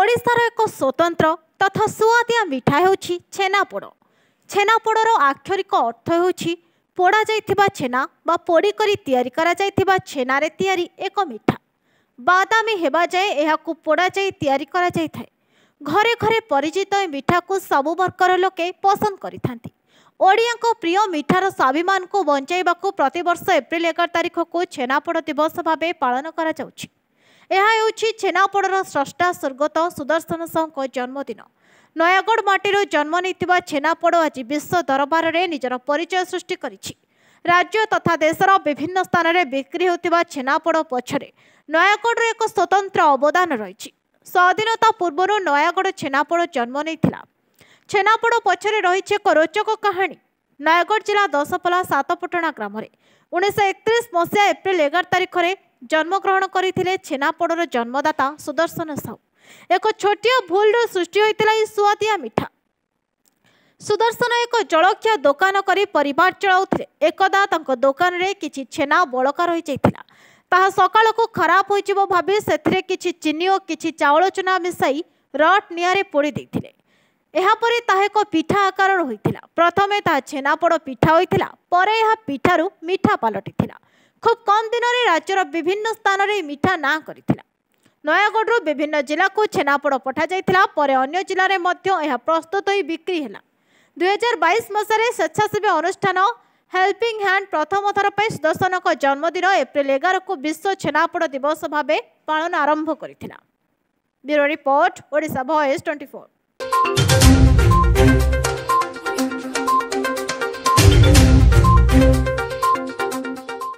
ଓଡ଼ିଶାର ଏକ ସ୍ୱତନ୍ତ୍ର ତଥା ସୁଆଦିଆ ମିଠା ହେଉଛି ଛେନାପୋଡ଼ ଛେନାପୋଡ଼ର ଆକ୍ଷରିକ ଅର୍ଥ ହେଉଛି ପୋଡ଼ା ଯାଇଥିବା ଛେନା ବା ପୋଡ଼ି କରି ତିଆରି କରାଯାଇଥିବା ଛେନାରେ ତିଆରି ଏକ ମିଠା ବାଦାମୀ ହେବା ଯାଏଁ ଏହାକୁ ପୋଡ଼ା ଯାଇ ତିଆରି କରାଯାଇଥାଏ ଘରେ ଘରେ ପରିଚିତ ଏ ମିଠାକୁ ସବୁ ବର୍ଗର ଲୋକେ ପସନ୍ଦ କରିଥାନ୍ତି ଓଡ଼ିଆଙ୍କ ପ୍ରିୟ ମିଠାର ସ୍ୱାଭିମାନଙ୍କୁ ବଞ୍ଚାଇବାକୁ ପ୍ରତିବର୍ଷ ଏପ୍ରିଲ ଏଗାର ତାରିଖକୁ ଛେନାପୋଡ଼ ଦିବସ ଭାବେ ପାଳନ କରାଯାଉଛି ଏହା ହେଉଛି ଛେନାପୋଡ଼ର ସ୍ରଷ୍ଟା ସ୍ୱର୍ଗତ ସୁଦର୍ଶନ ସାହୁଙ୍କ ଜନ୍ମଦିନ ନୟାଗଡ଼ ମାଟିରୁ ଜନ୍ମ ନେଇଥିବା ଛେନାପୋଡ଼ ଆଜି ବିଶ୍ୱ ଦରବାରରେ ନିଜର ପରିଚୟ ସୃଷ୍ଟି କରିଛି ରାଜ୍ୟ ତଥା ଦେଶର ବିଭିନ୍ନ ସ୍ଥାନରେ ବିକ୍ରି ହେଉଥିବା ଛେନାପୋଡ଼ ପଛରେ ନୟାଗଡ଼ର ଏକ ସ୍ୱତନ୍ତ୍ର ଅବଦାନ ରହିଛି ସ୍ୱାଧୀନତା ପୂର୍ବରୁ ନୟାଗଡ଼ ଛେନାପୋଡ଼ ଜନ୍ମ ନେଇଥିଲା ଛେନାପୋଡ଼ ପଛରେ ରହିଛି ଏକ ରୋଚକ କାହାଣୀ ନୟାଗଡ଼ ଜିଲ୍ଲା ଦଶପଲା ସାତପଟଣା ଗ୍ରାମରେ ଉଣେଇଶହ ଏକତିରିଶ ମସିହା ଏପ୍ରିଲ ଏଗାର ତାରିଖରେ ଜନ୍ମଗ୍ରହଣ କରିଥିଲେ ଛେନାପୋଡ଼ର ଜନ୍ମଦାତା ସୁଦର୍ଶନ ସାହୁ ଏକ ଛୋଟିଆ ଭୁଲରୁ ସୃଷ୍ଟି ହୋଇଥିଲା ଏହି ସୁଆଦିଆ ମିଠା ସୁଦର୍ଶନ ଏକ ଜଳଖିଆ ଦୋକାନ କରି ପରିବାର ଚଳାଉଥିଲେ ଏକଦା ତାଙ୍କ ଦୋକାନରେ କିଛି ଛେନା ବଳକା ରହିଯାଇଥିଲା ତାହା ସକାଳକୁ ଖରାପ ହୋଇଯିବ ଭାବି ସେଥିରେ କିଛି ଚିନି ଓ କିଛି ଚାଉଳ ଚୁନା ମିଶାଇ ରଟ୍ ନିଆଁରେ ପୋଡ଼ି ଦେଇଥିଲେ ଏହାପରେ ତାହା ଏକ ପିଠା ଆକାରର ହୋଇଥିଲା ପ୍ରଥମେ ତାହା ଛେନାପୋଡ଼ ପିଠା ହୋଇଥିଲା ପରେ ଏହା ପିଠାରୁ ମିଠା ପାଲଟିଥିଲା ଖୁବ୍ କମ୍ ଦିନରେ ରାଜ୍ୟର ବିଭିନ୍ନ ସ୍ଥାନରେ ମିଠା ନାଁ କରିଥିଲା ନୟାଗଡ଼ରୁ ବିଭିନ୍ନ ଜିଲ୍ଲାକୁ ଛେନାପୋଡ଼ ପଠାଯାଇଥିଲା ପରେ ଅନ୍ୟ ଜିଲ୍ଲାରେ ମଧ୍ୟ ଏହା ପ୍ରସ୍ତୁତ ହୋଇ ବିକ୍ରି ହେଲା ଦୁଇହଜାର ବାଇଶ ମସିହାରେ ସ୍ୱେଚ୍ଛାସେବୀ ଅନୁଷ୍ଠାନ ହେଲ୍ପିଂ ହ୍ୟାଣ୍ଡ ପ୍ରଥମ ଥର ପାଇଁ ସୁଦର୍ଶନଙ୍କ ଜନ୍ମଦିନ ଏପ୍ରିଲ ଏଗାରକୁ ବିଶ୍ୱ ଛେନାପୋଡ଼ ଦିବସ ଭାବେ ପାଳନ ଆରମ୍ଭ କରିଥିଲା ବ୍ୟୁରୋ ରିପୋର୍ଟ ଓଡ଼ିଶା ଭଏସ୍